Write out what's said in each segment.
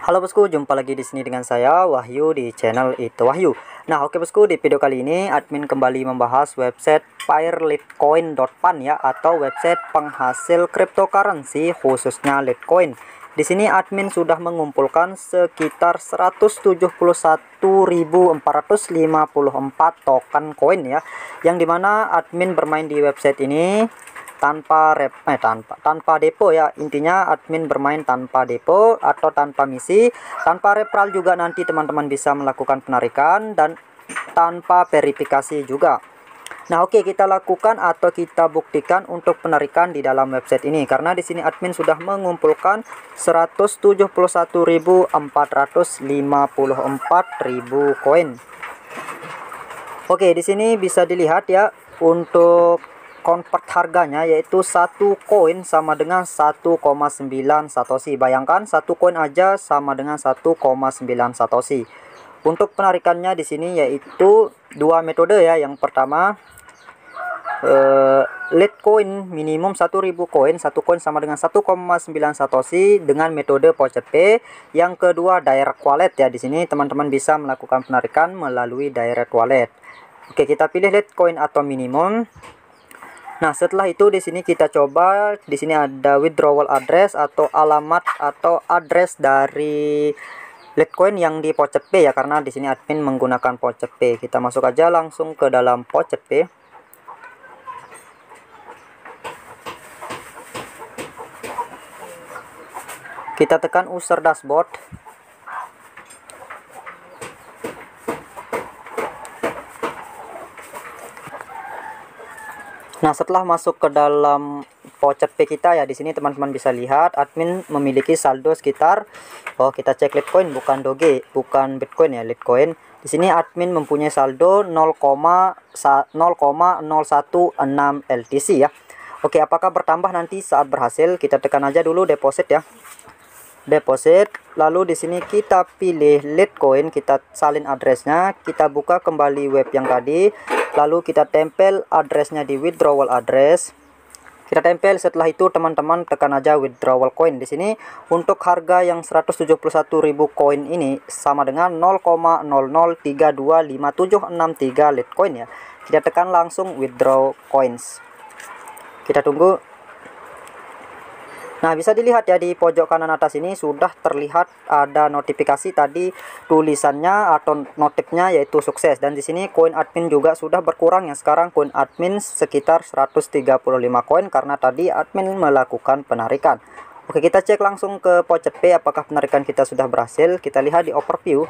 Halo bosku, jumpa lagi di sini dengan saya Wahyu di channel Itu Wahyu. Nah, oke bosku, di video kali ini admin kembali membahas website firelitcoin.pan ya atau website penghasil cryptocurrency khususnya Litecoin. Di sini admin sudah mengumpulkan sekitar 171.454 token koin ya, yang dimana admin bermain di website ini tanpa rep eh tanpa tanpa depo ya intinya admin bermain tanpa depo atau tanpa misi tanpa repral juga nanti teman-teman bisa melakukan penarikan dan tanpa verifikasi juga Nah, oke okay, kita lakukan atau kita buktikan untuk penarikan di dalam website ini karena di sini admin sudah mengumpulkan 171.454.000 koin. Oke, okay, di sini bisa dilihat ya untuk convert harganya yaitu satu koin sama dengan 1,9 satoshi. Bayangkan satu koin aja sama dengan 1,9 satoshi. Untuk penarikannya di sini yaitu dua metode ya. Yang pertama uh, eh, Litecoin minimum 1000 koin, satu koin sama dengan 1,9 satoshi dengan metode voucher P. Yang kedua direct wallet ya. Di sini teman-teman bisa melakukan penarikan melalui direct wallet. Oke, kita pilih Litecoin atau minimum. Nah, setelah itu di sini kita coba di sini ada withdrawal address atau alamat atau address dari Litecoin yang di Pocket Pay ya karena di sini admin menggunakan Pocket Pay. Kita masuk aja langsung ke dalam Pocket Pay. Kita tekan user dashboard. Nah, setelah masuk ke dalam voucher pay kita ya, di sini teman-teman bisa lihat admin memiliki saldo sekitar oh kita cek Litecoin bukan Doge, bukan Bitcoin ya, Litecoin. Di sini admin mempunyai saldo 0,016 LTC ya. Oke, apakah bertambah nanti saat berhasil? Kita tekan aja dulu deposit ya deposit lalu di sini kita pilih Litecoin kita salin addressnya kita buka kembali web yang tadi lalu kita tempel addressnya di withdrawal address kita tempel setelah itu teman-teman tekan aja withdrawal coin di sini untuk harga yang 171.000 koin ini sama dengan 0,00325763 Litecoin ya kita tekan langsung withdraw coins kita tunggu Nah, bisa dilihat ya di pojok kanan atas ini sudah terlihat ada notifikasi tadi tulisannya atau notifnya yaitu sukses dan di sini koin admin juga sudah berkurang yang sekarang koin admin sekitar 135 koin karena tadi admin melakukan penarikan. Oke, kita cek langsung ke pocet P apakah penarikan kita sudah berhasil. Kita lihat di overview.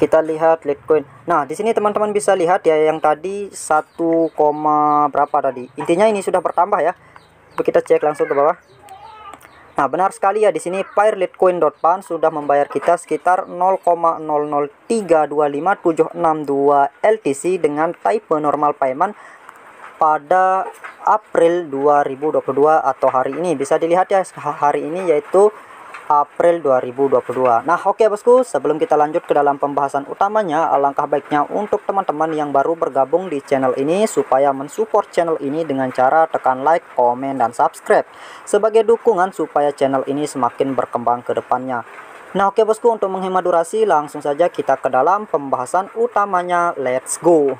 kita lihat Litecoin. Nah, di sini teman-teman bisa lihat ya yang tadi 1, berapa tadi. Intinya ini sudah bertambah ya. Kita cek langsung ke bawah. Nah, benar sekali ya di sini pairlitecoin.pan sudah membayar kita sekitar 0,00325762 LTC dengan type normal payment pada April 2022 atau hari ini. Bisa dilihat ya hari ini yaitu April 2022 Nah oke okay, bosku sebelum kita lanjut ke dalam pembahasan utamanya alangkah baiknya untuk teman-teman yang baru bergabung di channel ini supaya mensupport channel ini dengan cara tekan like, komen, dan subscribe sebagai dukungan supaya channel ini semakin berkembang ke depannya Nah oke okay, bosku untuk menghemat durasi langsung saja kita ke dalam pembahasan utamanya let's go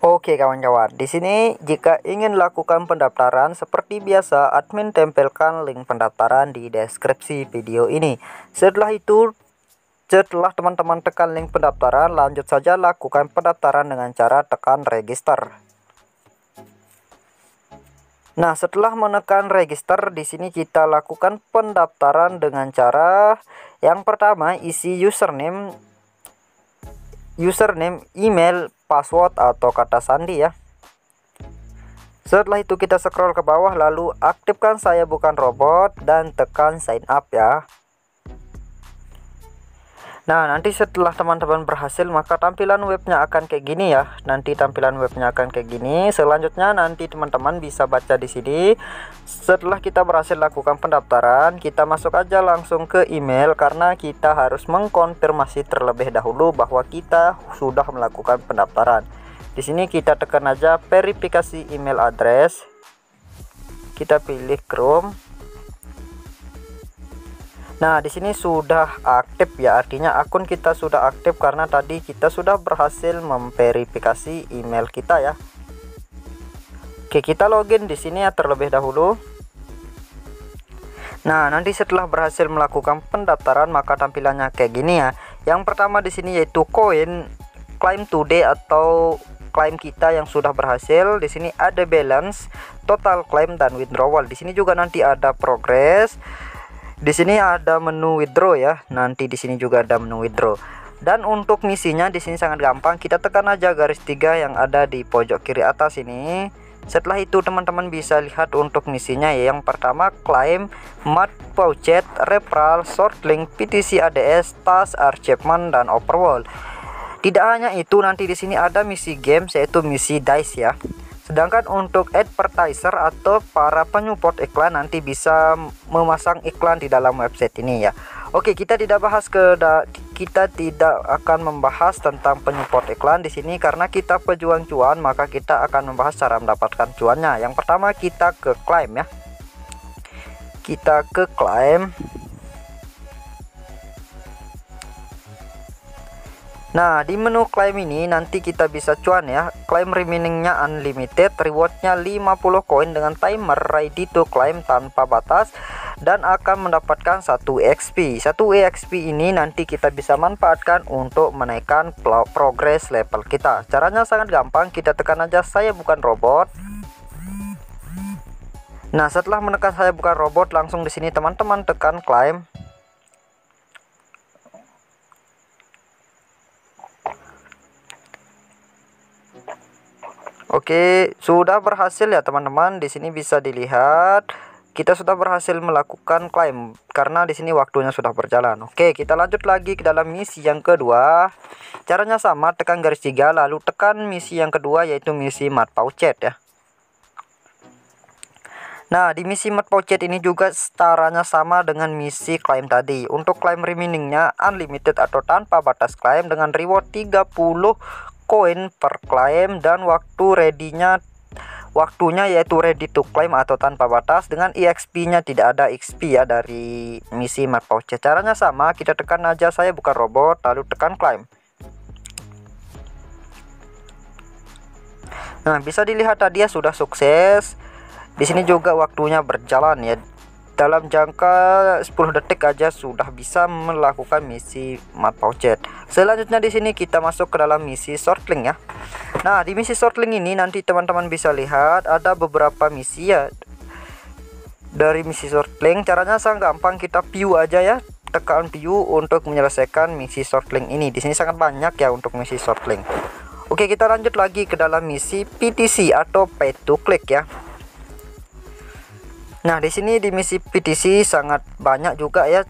Oke kawan-kawan, di sini jika ingin lakukan pendaftaran seperti biasa admin tempelkan link pendaftaran di deskripsi video ini. Setelah itu setelah teman-teman tekan link pendaftaran, lanjut saja lakukan pendaftaran dengan cara tekan register. Nah, setelah menekan register di sini kita lakukan pendaftaran dengan cara yang pertama isi username username, email, password atau kata sandi ya. Setelah itu kita scroll ke bawah lalu aktifkan saya bukan robot dan tekan sign up ya. Nah, nanti setelah teman-teman berhasil, maka tampilan webnya akan kayak gini ya. Nanti tampilan webnya akan kayak gini. Selanjutnya, nanti teman-teman bisa baca di sini. Setelah kita berhasil lakukan pendaftaran, kita masuk aja langsung ke email karena kita harus mengkonfirmasi terlebih dahulu bahwa kita sudah melakukan pendaftaran. Di sini kita tekan aja verifikasi email address. Kita pilih Chrome Nah, di sini sudah aktif ya, artinya akun kita sudah aktif karena tadi kita sudah berhasil memverifikasi email kita ya. Oke, kita login di sini ya terlebih dahulu. Nah, nanti setelah berhasil melakukan pendaftaran maka tampilannya kayak gini ya. Yang pertama di sini yaitu koin claim today atau klaim kita yang sudah berhasil. Di sini ada balance, total claim dan withdrawal. Di sini juga nanti ada progress di sini ada menu withdraw ya. Nanti di sini juga ada menu withdraw. Dan untuk misinya di sini sangat gampang. Kita tekan aja garis tiga yang ada di pojok kiri atas ini. Setelah itu teman-teman bisa lihat untuk misinya ya. Yang pertama claim mat pouchet, referral, shortlink, PTC ADS, tas, achievement dan overworld. Tidak hanya itu nanti di sini ada misi game yaitu misi dice ya. Sedangkan untuk advertiser atau para penyupport iklan nanti bisa memasang iklan di dalam website ini ya. Oke, kita tidak bahas ke kita tidak akan membahas tentang penyupport iklan di sini karena kita pejuang cuan, maka kita akan membahas cara mendapatkan cuannya. Yang pertama kita ke claim ya. Kita ke claim Nah di menu klaim ini nanti kita bisa cuan ya Klaim remainingnya unlimited Rewardnya 50 koin dengan timer ready to claim tanpa batas Dan akan mendapatkan 1 XP 1 EXP ini nanti kita bisa manfaatkan untuk menaikkan progress level kita Caranya sangat gampang kita tekan aja saya bukan robot Nah setelah menekan saya bukan robot langsung di sini teman-teman tekan claim. Oke, sudah berhasil ya teman-teman. Di sini bisa dilihat kita sudah berhasil melakukan klaim karena di sini waktunya sudah berjalan. Oke, kita lanjut lagi ke dalam misi yang kedua. Caranya sama, tekan garis tiga lalu tekan misi yang kedua yaitu misi mat Pouchet ya. Nah, di misi Mat Pouchet ini juga setaranya sama dengan misi klaim tadi. Untuk klaim remainingnya unlimited atau tanpa batas klaim dengan reward 30 koin per klaim dan waktu ready-nya waktunya yaitu ready to claim atau tanpa batas dengan EXP-nya tidak ada XP ya dari misi map pouch. Caranya sama, kita tekan aja saya bukan robot lalu tekan claim. Nah, bisa dilihat tadi ya sudah sukses. Di sini juga waktunya berjalan ya dalam jangka 10 detik aja sudah bisa melakukan misi map pouchet selanjutnya di sini kita masuk ke dalam misi shortlink ya nah di misi shortlink ini nanti teman-teman bisa lihat ada beberapa misi ya dari misi shortlink caranya sangat gampang kita view aja ya tekan view untuk menyelesaikan misi shortlink ini di sini sangat banyak ya untuk misi shortlink Oke kita lanjut lagi ke dalam misi PTC atau pay to click ya Nah, di sini di misi PTC sangat banyak juga ya.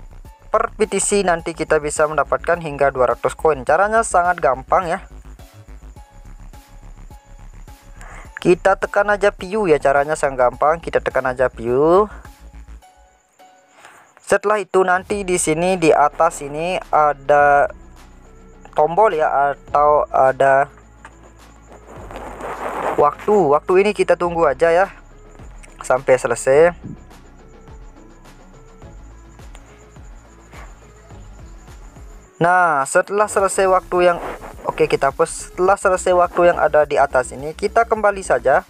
Per PTC nanti kita bisa mendapatkan hingga 200 koin. Caranya sangat gampang ya. Kita tekan aja view ya, caranya sangat gampang. Kita tekan aja view. Setelah itu nanti di sini di atas ini ada tombol ya atau ada waktu. Waktu ini kita tunggu aja ya sampai selesai nah setelah selesai waktu yang oke kita push setelah selesai waktu yang ada di atas ini kita kembali saja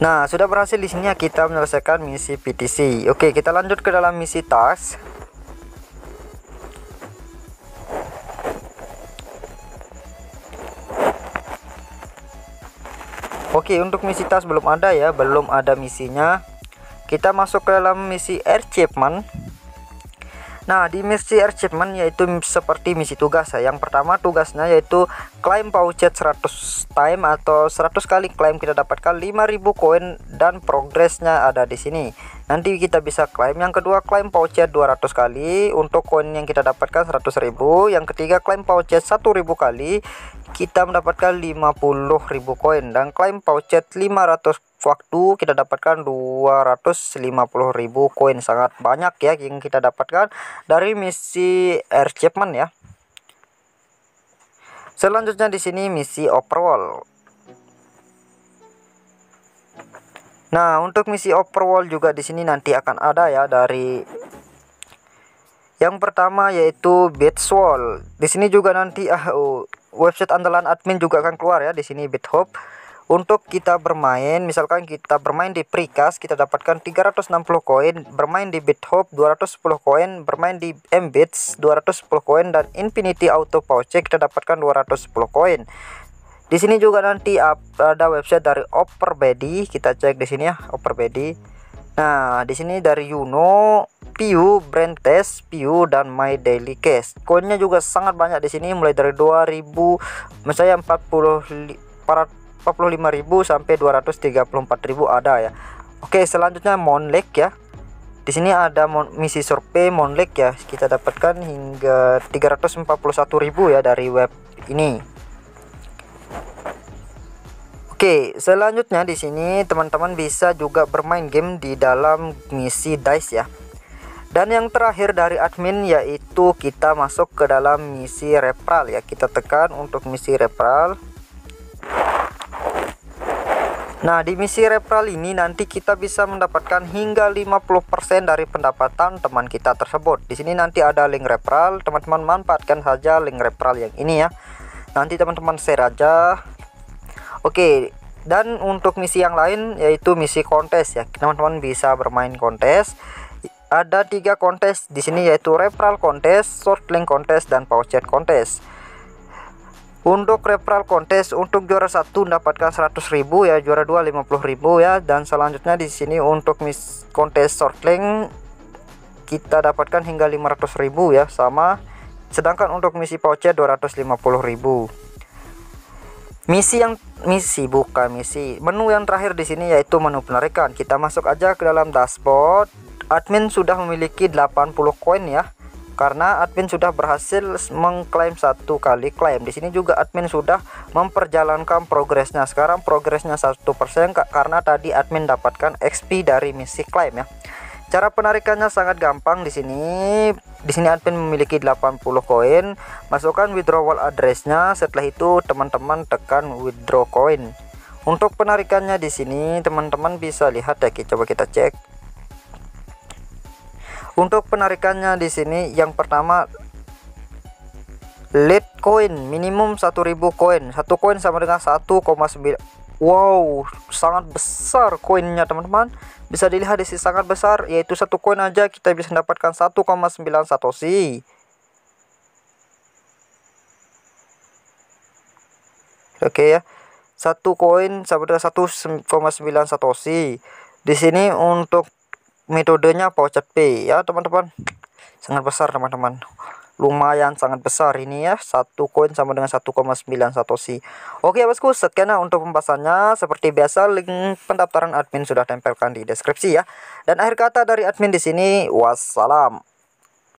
Nah, sudah berhasil di sini ya kita menyelesaikan misi PTC. Oke, kita lanjut ke dalam misi task. Oke, untuk misi tas belum ada ya, belum ada misinya. Kita masuk ke dalam misi Air Nah, di misi achievement yaitu seperti misi tugas. Ya. Yang pertama tugasnya yaitu klaim pouchet 100 time atau 100 kali klaim kita dapatkan 5000 koin dan progresnya ada di sini. Nanti kita bisa klaim. Yang kedua klaim pouchet 200 kali untuk koin yang kita dapatkan 100.000. Yang ketiga klaim pouchet 1000 kali kita mendapatkan 50.000 koin dan klaim pouchet 500 waktu kita dapatkan 250.000 koin sangat banyak ya yang kita dapatkan dari misi air shipment ya selanjutnya di sini misi overall nah untuk misi overall juga di sini nanti akan ada ya dari yang pertama yaitu Bitswall. Di sini juga nanti ah, uh, website andalan admin juga akan keluar ya di sini BitHub untuk kita bermain misalkan kita bermain di Prikas kita dapatkan 360 koin bermain di BitHop 210 koin bermain di Mbits 210 koin dan Infinity Auto Pouch kita dapatkan 210 koin di sini juga nanti ada website dari Opperbeddy kita cek di sini ya Opperbeddy nah di sini dari Yuno Piu Brand Test, Piu dan My Daily Cash. Koinnya juga sangat banyak di sini mulai dari 2000 misalnya 40 45.000 sampai 234.000 ada ya Oke selanjutnya Monlek ya di sini ada misi survei Monlek ya kita dapatkan hingga 341.000 ya dari web ini Oke, selanjutnya di sini teman-teman bisa juga bermain game di dalam misi dice ya. Dan yang terakhir dari admin yaitu kita masuk ke dalam misi repral ya. Kita tekan untuk misi repral. Nah, di misi referral ini nanti kita bisa mendapatkan hingga 50% dari pendapatan teman kita tersebut. Di sini nanti ada link referral, teman-teman manfaatkan saja link referral yang ini ya. Nanti teman-teman share aja. Oke, dan untuk misi yang lain yaitu misi kontes ya. Teman-teman bisa bermain kontes. Ada tiga kontes di sini yaitu referral kontes, short link kontes dan voucher kontes. Untuk referral kontes untuk juara satu mendapatkan 100.000 ya, juara 2 50.000 ya dan selanjutnya di sini untuk miss kontes shortlink kita dapatkan hingga 500.000 ya sama sedangkan untuk misi voucher 250.000. Misi yang misi bukan misi. Menu yang terakhir di sini yaitu menu penarikan. Kita masuk aja ke dalam dashboard. Admin sudah memiliki 80 koin ya karena admin sudah berhasil mengklaim satu kali klaim di sini juga admin sudah memperjalankan progresnya sekarang progresnya satu persen karena tadi admin dapatkan XP dari misi klaim ya cara penarikannya sangat gampang di sini di sini admin memiliki 80 koin masukkan withdrawal addressnya setelah itu teman-teman tekan withdraw koin untuk penarikannya di sini teman-teman bisa lihat ya coba kita cek untuk penarikannya di sini yang pertama lead coin minimum 1000 koin. Satu koin sama dengan 1,9 Wow, sangat besar koinnya teman-teman. Bisa dilihat di sini sangat besar, yaitu satu koin aja kita bisa mendapatkan 1,9 satoshi. Oke ya. Satu koin sama dengan 1,9 satoshi. Di sini untuk metodenya voucher P ya teman-teman sangat besar teman-teman lumayan sangat besar ini ya satu koin sama dengan 1,9 satoshi oke bosku sekian ya untuk pembahasannya seperti biasa link pendaftaran admin sudah tempelkan di deskripsi ya dan akhir kata dari admin di sini wassalam